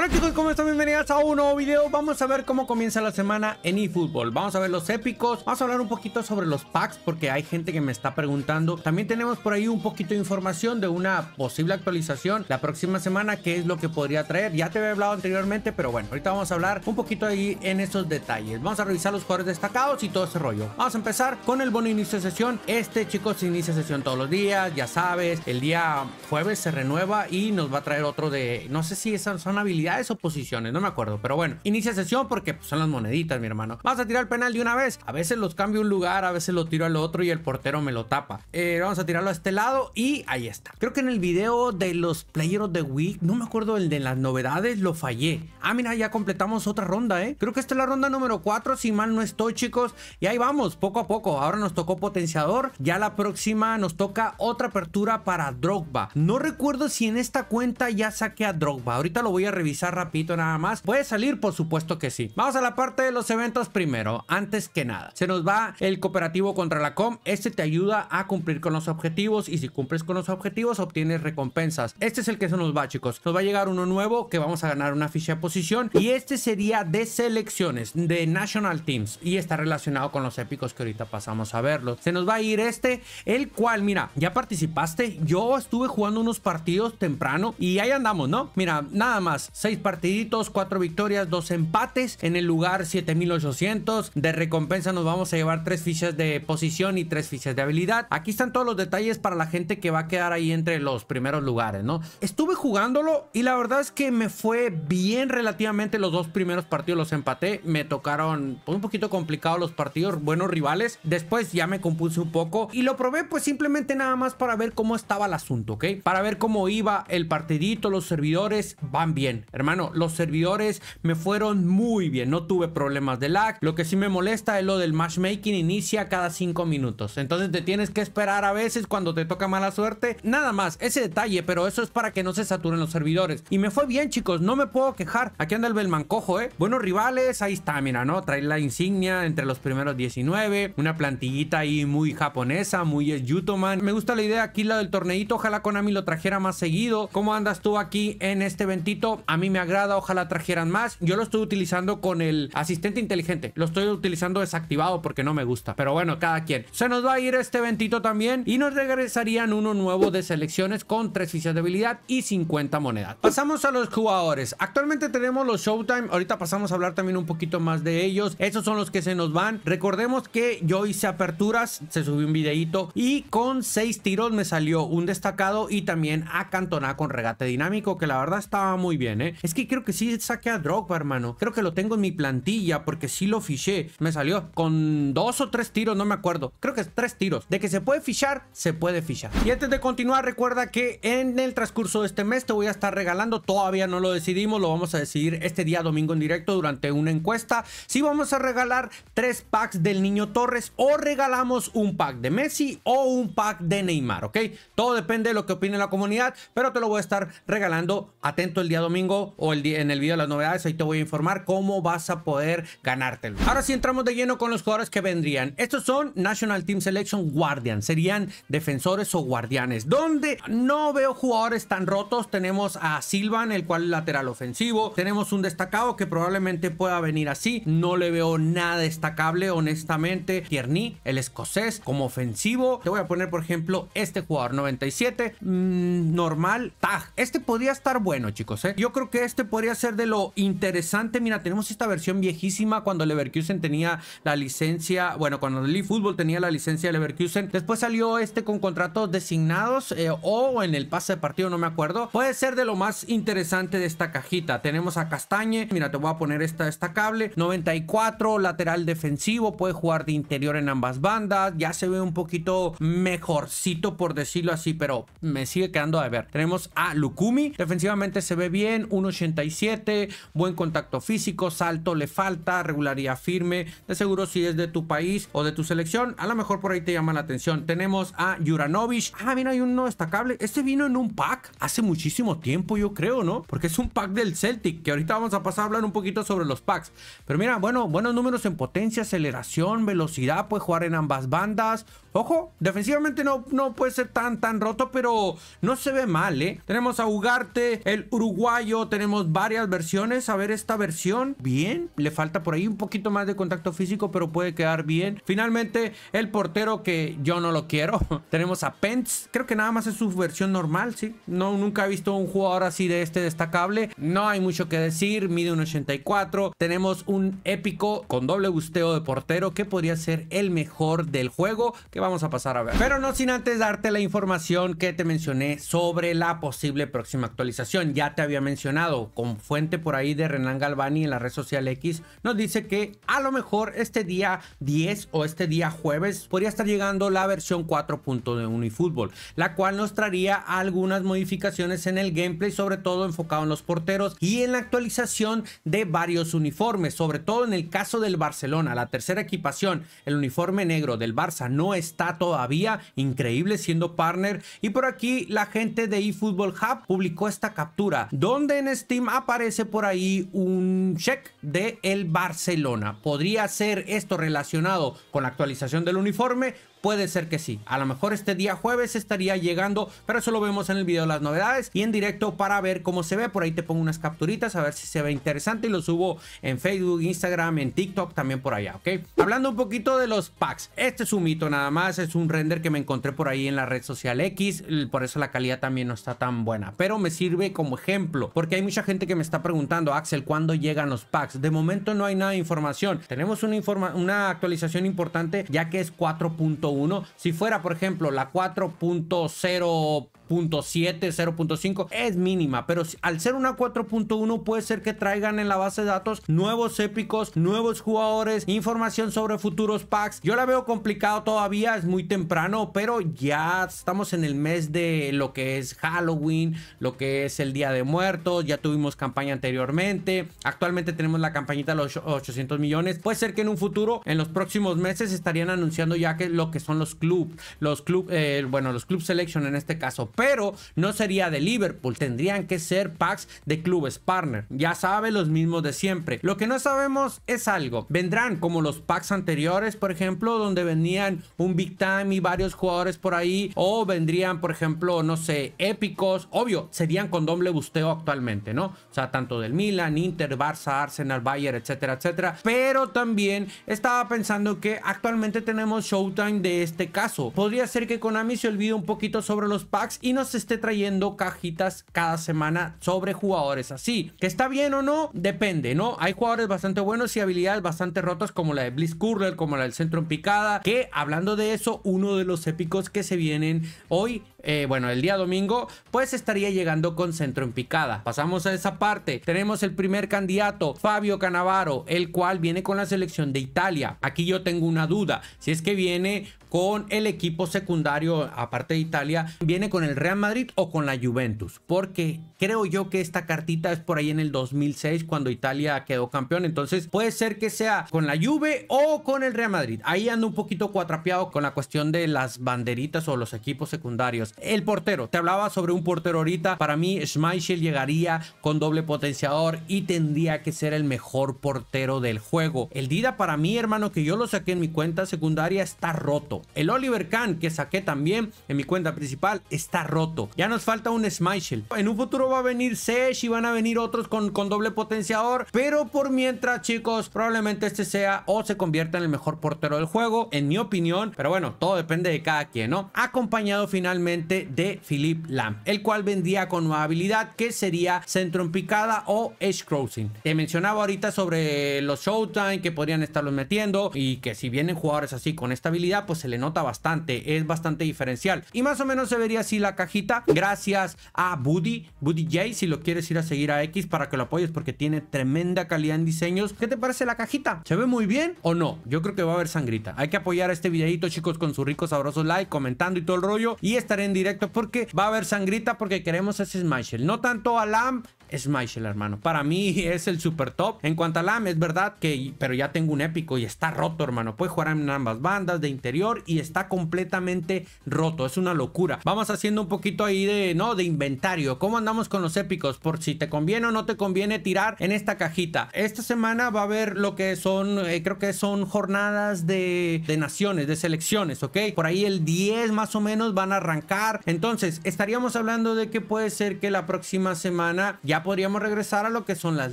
Hola chicos, ¿cómo están? Bienvenidos a un nuevo video Vamos a ver cómo comienza la semana en eFootball Vamos a ver los épicos Vamos a hablar un poquito sobre los packs Porque hay gente que me está preguntando También tenemos por ahí un poquito de información De una posible actualización La próxima semana, qué es lo que podría traer Ya te había hablado anteriormente, pero bueno Ahorita vamos a hablar un poquito ahí en esos detalles Vamos a revisar los jugadores destacados y todo ese rollo Vamos a empezar con el bono inicio de sesión Este chicos se inicia sesión todos los días Ya sabes, el día jueves se renueva Y nos va a traer otro de... No sé si esas son habilidades o posiciones, no me acuerdo. Pero bueno, inicia sesión porque pues, son las moneditas, mi hermano. Vas a tirar el penal de una vez. A veces los cambio un lugar, a veces lo tiro al otro y el portero me lo tapa. Eh, vamos a tirarlo a este lado y ahí está. Creo que en el video de los players of the Week, no me acuerdo el de las novedades, lo fallé. Ah, mira, ya completamos otra ronda, ¿eh? Creo que esta es la ronda número 4, si mal no estoy, chicos. Y ahí vamos, poco a poco. Ahora nos tocó potenciador. Ya la próxima nos toca otra apertura para Drogba. No recuerdo si en esta cuenta ya saqué a Drogba. Ahorita lo voy a revisar Rapito rapidito nada más. ¿Puede salir? Por supuesto que sí. Vamos a la parte de los eventos primero. Antes que nada, se nos va el cooperativo contra la com. Este te ayuda a cumplir con los objetivos y si cumples con los objetivos obtienes recompensas. Este es el que se nos va, chicos. Nos va a llegar uno nuevo que vamos a ganar una ficha de posición y este sería de selecciones de National Teams y está relacionado con los épicos que ahorita pasamos a verlo. Se nos va a ir este, el cual, mira, ya participaste. Yo estuve jugando unos partidos temprano y ahí andamos, ¿no? Mira, nada más. 6 partiditos, 4 victorias, 2 empates. En el lugar 7800. De recompensa nos vamos a llevar tres fichas de posición y tres fichas de habilidad. Aquí están todos los detalles para la gente que va a quedar ahí entre los primeros lugares, ¿no? Estuve jugándolo y la verdad es que me fue bien relativamente los dos primeros partidos los empaté. Me tocaron pues, un poquito complicados los partidos, buenos rivales. Después ya me compuse un poco y lo probé pues simplemente nada más para ver cómo estaba el asunto, ¿ok? Para ver cómo iba el partidito, los servidores van bien. Hermano, los servidores me fueron muy bien, no tuve problemas de lag. Lo que sí me molesta es lo del matchmaking, inicia cada 5 minutos. Entonces te tienes que esperar a veces cuando te toca mala suerte. Nada más, ese detalle, pero eso es para que no se saturen los servidores. Y me fue bien, chicos, no me puedo quejar. Aquí anda el cojo, ¿eh? Buenos rivales, ahí está, mira, ¿no? Trae la insignia entre los primeros 19, una plantillita ahí muy japonesa, muy Yutoman. Me gusta la idea aquí, la del torneito, ojalá Konami lo trajera más seguido. ¿Cómo andas tú aquí en este ventito? A mí me agrada, ojalá trajeran más. Yo lo estoy utilizando con el asistente inteligente. Lo estoy utilizando desactivado porque no me gusta. Pero bueno, cada quien. Se nos va a ir este eventito también y nos regresarían uno nuevo de selecciones con tres fichas de habilidad y 50 monedas. Pasamos a los jugadores. Actualmente tenemos los Showtime. Ahorita pasamos a hablar también un poquito más de ellos. Esos son los que se nos van. Recordemos que yo hice aperturas, se subió un videito y con seis tiros me salió un destacado y también a Cantona con regate dinámico que la verdad estaba muy bien, ¿eh? Es que creo que sí saqué a Drogba, hermano. Creo que lo tengo en mi plantilla porque sí lo fiché. Me salió con dos o tres tiros, no me acuerdo. Creo que es tres tiros. De que se puede fichar, se puede fichar. Y antes de continuar, recuerda que en el transcurso de este mes te voy a estar regalando. Todavía no lo decidimos, lo vamos a decidir este día domingo en directo durante una encuesta. Si vamos a regalar tres packs del Niño Torres o regalamos un pack de Messi o un pack de Neymar, ¿ok? Todo depende de lo que opine la comunidad, pero te lo voy a estar regalando atento el día domingo o en el video de las novedades, ahí te voy a informar cómo vas a poder ganártelo. Ahora sí entramos de lleno con los jugadores que vendrían. Estos son National Team Selection Guardian, serían defensores o guardianes, donde no veo jugadores tan rotos. Tenemos a Silvan, el cual es lateral ofensivo. Tenemos un destacado que probablemente pueda venir así. No le veo nada destacable, honestamente. Tierney, el escocés, como ofensivo. Te voy a poner, por ejemplo, este jugador 97. Mm, normal, Tag. Este podría estar bueno, chicos. ¿eh? Yo creo que que este podría ser de lo interesante. Mira, tenemos esta versión viejísima cuando Leverkusen tenía la licencia, bueno, cuando el fútbol tenía la licencia de Leverkusen. Después salió este con contratos designados eh, o en el pase de partido, no me acuerdo. Puede ser de lo más interesante de esta cajita. Tenemos a Castañe, mira, te voy a poner esta destacable. 94, lateral defensivo, puede jugar de interior en ambas bandas. Ya se ve un poquito mejorcito, por decirlo así, pero me sigue quedando a ver. Tenemos a Lukumi, defensivamente se ve bien, 1.87, buen contacto físico, salto le falta, regularidad firme. De seguro si es de tu país o de tu selección, a lo mejor por ahí te llama la atención. Tenemos a Juranovic. Ah, mira, hay uno destacable. Este vino en un pack hace muchísimo tiempo, yo creo, ¿no? Porque es un pack del Celtic, que ahorita vamos a pasar a hablar un poquito sobre los packs. Pero mira, bueno, buenos números en potencia, aceleración, velocidad, puede jugar en ambas bandas. Ojo, defensivamente no, no puede ser tan, tan roto, pero no se ve mal, ¿eh? Tenemos a Ugarte, el uruguayo tenemos varias versiones. A ver esta versión. Bien. Le falta por ahí un poquito más de contacto físico, pero puede quedar bien. Finalmente, el portero que yo no lo quiero. tenemos a Pence. Creo que nada más es su versión normal, ¿sí? No, nunca he visto un jugador así de este destacable. No hay mucho que decir. Mide un 84. Tenemos un épico con doble busteo de portero que podría ser el mejor del juego que vamos a pasar a ver. Pero no sin antes darte la información que te mencioné sobre la posible próxima actualización. Ya te había mencionado con fuente por ahí de Renan Galvani en la red social X, nos dice que a lo mejor este día 10 o este día jueves podría estar llegando la versión 4.1 y fútbol la cual nos traería algunas modificaciones en el gameplay, sobre todo enfocado en los porteros y en la actualización de varios uniformes, sobre todo en el caso del Barcelona, la tercera equipación, el uniforme negro del Barça no está todavía, increíble siendo partner, y por aquí la gente de eFootball Hub publicó esta captura, donde en Steam aparece por ahí un check de el Barcelona. Podría ser esto relacionado con la actualización del uniforme Puede ser que sí. A lo mejor este día jueves estaría llegando, pero eso lo vemos en el video de las novedades y en directo para ver cómo se ve. Por ahí te pongo unas capturitas a ver si se ve interesante y lo subo en Facebook, Instagram, en TikTok también por allá, ¿ok? Hablando un poquito de los packs. Este es un mito nada más, es un render que me encontré por ahí en la red social X, por eso la calidad también no está tan buena, pero me sirve como ejemplo, porque hay mucha gente que me está preguntando, Axel, ¿cuándo llegan los packs? De momento no hay nada de información. Tenemos una, actualización importante ya que es 4.1 si fuera, por ejemplo, la 4.0.7 0.5 es mínima, pero al ser una 4.1 puede ser que traigan en la base de datos nuevos épicos, nuevos jugadores, información sobre futuros packs. Yo la veo complicado todavía, es muy temprano, pero ya estamos en el mes de lo que es Halloween, lo que es el Día de Muertos, ya tuvimos campaña anteriormente, actualmente tenemos la campañita de los 800 millones, puede ser que en un futuro, en los próximos meses estarían anunciando ya que lo que son los club, los club, eh, bueno, los club selection en este caso, pero no sería de Liverpool, tendrían que ser packs de clubes partner. Ya sabe, los mismos de siempre. Lo que no sabemos es algo. Vendrán como los packs anteriores, por ejemplo, donde venían un Big Time y varios jugadores por ahí, o vendrían, por ejemplo, no sé, épicos, obvio, serían con doble busteo actualmente, ¿no? O sea, tanto del Milan, Inter, Barça, Arsenal, Bayern, etcétera, etcétera. Pero también estaba pensando que actualmente tenemos Showtime de este caso. Podría ser que Konami se olvide un poquito sobre los packs y nos esté trayendo cajitas cada semana sobre jugadores así. Que está bien o no, depende, ¿no? Hay jugadores bastante buenos y habilidades bastante rotas como la de Bliss Curler, como la del centro en picada, que hablando de eso, uno de los épicos que se vienen hoy, eh, bueno, el día domingo, pues estaría llegando con centro en picada. Pasamos a esa parte. Tenemos el primer candidato, Fabio Canavaro, el cual viene con la selección de Italia. Aquí yo tengo una duda. Si es que viene con el equipo secundario, aparte de Italia, viene con el Real Madrid o con la Juventus, porque creo yo que esta cartita es por ahí en el 2006 cuando Italia quedó campeón, entonces puede ser que sea con la Juve o con el Real Madrid. Ahí ando un poquito cuatrapeado con la cuestión de las banderitas o los equipos secundarios. El portero, te hablaba sobre un portero ahorita, para mí Schmeichel llegaría con doble potenciador y tendría que ser el mejor portero del juego. El Dida para mí, hermano, que yo lo saqué en mi cuenta secundaria, está roto. El Oliver Kahn que saqué también en mi cuenta principal está roto. Ya nos falta un shell. En un futuro va a venir Sesh y van a venir otros con, con doble potenciador. Pero por mientras, chicos, probablemente este sea o se convierta en el mejor portero del juego, en mi opinión. Pero bueno, todo depende de cada quien, ¿no? Acompañado finalmente de Philip Lam, el cual vendía con una habilidad que sería centro en picada o edge crossing. Te mencionaba ahorita sobre los Showtime que podrían estarlos metiendo y que si vienen jugadores así con esta habilidad, pues se le nota bastante, es bastante diferencial. Y más o menos se vería así la cajita. Gracias a Buddy, Buddy J, si lo quieres ir a seguir a X para que lo apoyes porque tiene tremenda calidad en diseños. ¿Qué te parece la cajita? ¿Se ve muy bien o no? Yo creo que va a haber sangrita. Hay que apoyar a este videito, chicos, con su rico sabroso like, comentando y todo el rollo. Y estaré en directo porque va a haber sangrita porque queremos ese smash. No tanto a Lam, es Michael, hermano. Para mí es el super top. En cuanto a Lam, es verdad que, pero ya tengo un épico y está roto, hermano. Puede jugar en ambas bandas de interior y está completamente roto. Es una locura. Vamos haciendo un poquito ahí de, ¿no? De inventario. ¿Cómo andamos con los épicos? Por si te conviene o no te conviene tirar en esta cajita. Esta semana va a haber lo que son, eh, creo que son jornadas de, de naciones, de selecciones, ¿ok? Por ahí el 10 más o menos van a arrancar. Entonces, estaríamos hablando de que puede ser que la próxima semana ya podríamos regresar a lo que son las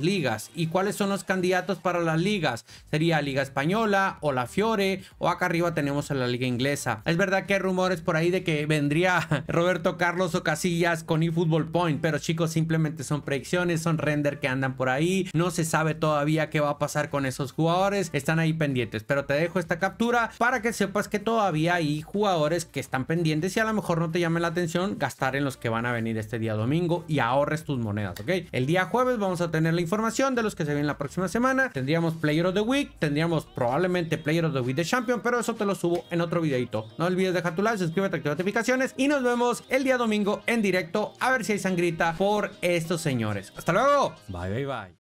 ligas. ¿Y cuáles son los candidatos para las ligas? Sería Liga Española o la Fiore o acá arriba tenemos a la Liga Inglesa. Es verdad que hay rumores por ahí de que vendría Roberto Carlos o Casillas con eFootball Point, pero chicos, simplemente son predicciones, son render que andan por ahí. No se sabe todavía qué va a pasar con esos jugadores. Están ahí pendientes, pero te dejo esta captura para que sepas que todavía hay jugadores que están pendientes y a lo mejor no te llame la atención gastar en los que van a venir este día domingo y ahorres tus monedas, ¿ok? el día jueves vamos a tener la información de los que se ven la próxima semana. Tendríamos Player of the Week, tendríamos probablemente Player of the Week de Champion, pero eso te lo subo en otro videito. No olvides dejar tu like, suscríbete, activa notificaciones y nos vemos el día domingo en directo a ver si hay sangrita por estos señores. ¡Hasta luego! Bye, bye, bye.